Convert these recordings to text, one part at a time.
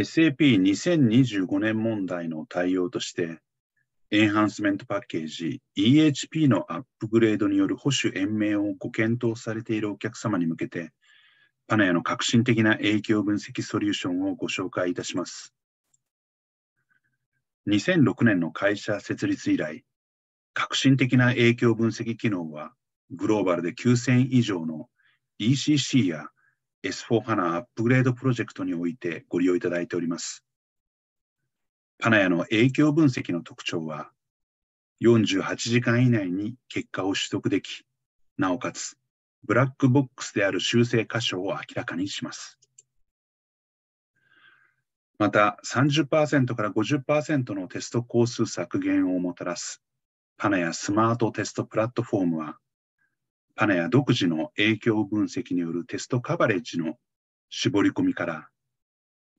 SAP2025 年問題の対応として、エンハンスメントパッケージ EHP のアップグレードによる保守延命をご検討されているお客様に向けて、パナヤの革新的な影響分析ソリューションをご紹介いたします。2006年の会社設立以来、革新的な影響分析機能は、グローバルで9000以上の ECC や S4HANA アップグレードプロジェクトにおいてご利用いただいております。パナヤの影響分析の特徴は、48時間以内に結果を取得でき、なおかつ、ブラックボックスである修正箇所を明らかにします。また30%から50%のテスト工数削減をもたらすパナヤスマートテストプラットフォームはパナヤ独自の影響分析によるテストカバレッジの絞り込みから、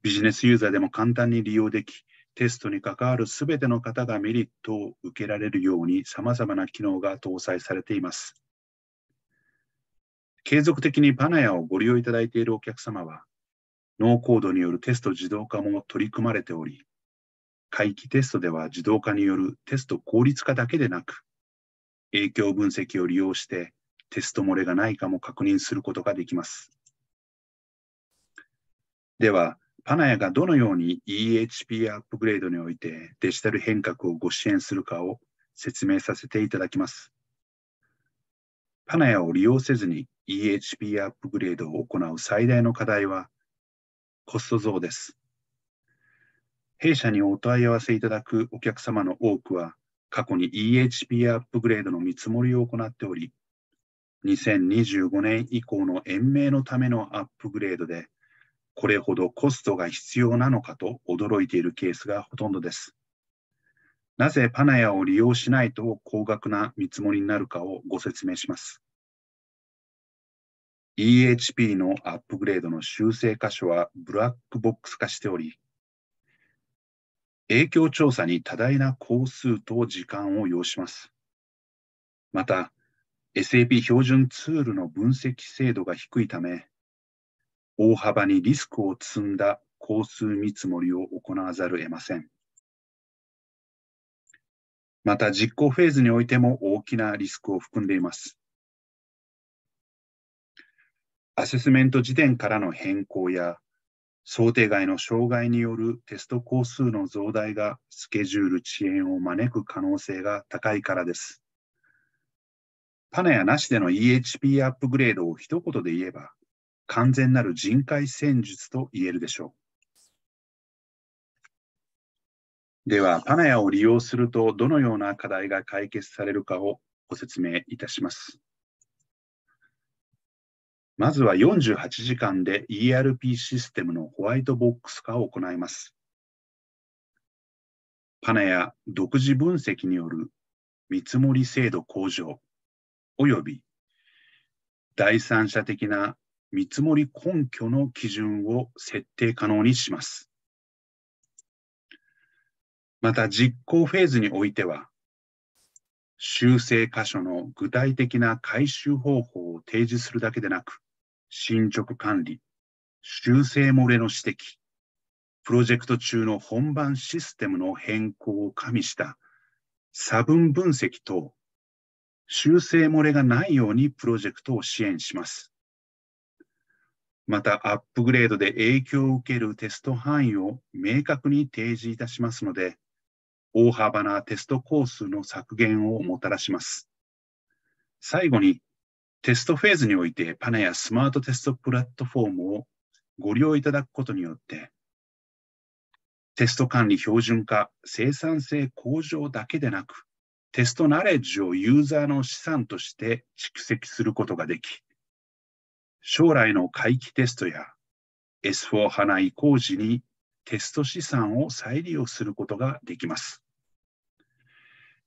ビジネスユーザーでも簡単に利用でき、テストに関わるすべての方がメリットを受けられるように様々な機能が搭載されています。継続的にパナヤをご利用いただいているお客様は、ノーコードによるテスト自動化も取り組まれており、回帰テストでは自動化によるテスト効率化だけでなく、影響分析を利用してテスト漏れがないかも確認することができます。では、パナヤがどのように EHP アップグレードにおいてデジタル変革をご支援するかを説明させていただきます。パナヤを利用せずに EHP アップグレードを行う最大の課題はコスト増です。弊社にお問い合わせいただくお客様の多くは過去に EHP アップグレードの見積もりを行っており、2025年以降の延命のためのアップグレードで、これほどコストが必要なのかと驚いているケースがほとんどです。なぜパナヤを利用しないと高額な見積もりになるかをご説明します。EHP のアップグレードの修正箇所はブラックボックス化しており、影響調査に多大な工数と時間を要します。また、SAP 標準ツールの分析精度が低いため、大幅にリスクを積んだ工数見積もりを行わざるを得ません。また実行フェーズにおいても大きなリスクを含んでいます。アセスメント時点からの変更や想定外の障害によるテスト工数の増大がスケジュール遅延を招く可能性が高いからです。パナやなしでの EHP アップグレードを一言で言えば、完全なる人海戦術と言えるでしょう。では、パナヤを利用するとどのような課題が解決されるかをご説明いたします。まずは48時間で ERP システムのホワイトボックス化を行います。パナヤ独自分析による見積もり精度向上、および第三者的な見積もり根拠の基準を設定可能にします。また実行フェーズにおいては、修正箇所の具体的な回収方法を提示するだけでなく、進捗管理、修正漏れの指摘、プロジェクト中の本番システムの変更を加味した差分分析等、修正漏れがないようにプロジェクトを支援します。また、アップグレードで影響を受けるテスト範囲を明確に提示いたしますので、大幅なテスト工数の削減をもたらします。最後に、テストフェーズにおいてパネやスマートテストプラットフォームをご利用いただくことによって、テスト管理標準化、生産性向上だけでなく、テストナレッジをユーザーの資産として蓄積することができ、将来の回帰テストや S4 花移行時にテスト資産を再利用することができます。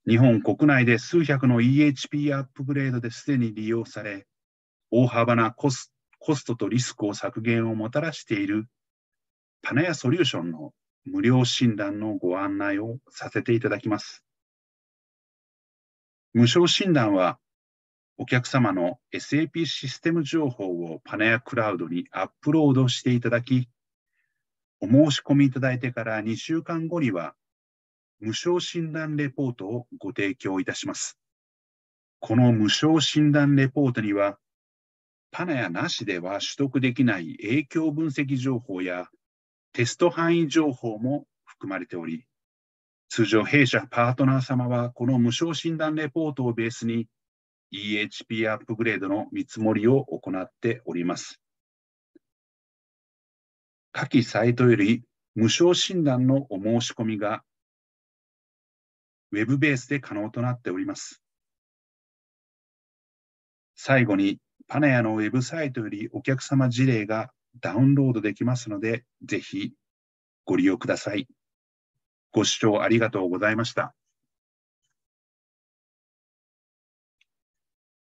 日本国内で数百の EHP アップグレードですでに利用され、大幅なコスコストとリスクを削減をもたらしているパ屋ソリューションの無料診断のご案内をさせていただきます。無償診断は、お客様の SAP システム情報をパネアクラウドにアップロードしていただき、お申し込みいただいてから2週間後には、無償診断レポートをご提供いたします。この無償診断レポートには、パネアなしでは取得できない影響分析情報やテスト範囲情報も含まれており、通常、弊社パートナー様は、この無償診断レポートをベースに、EHP アップグレードの見積もりを行っております。下記サイトより無償診断のお申し込みが、ウェブベースで可能となっております。最後に、パナヤのウェブサイトよりお客様事例がダウンロードできますので、ぜひご利用ください。ご視聴ありがとうございました。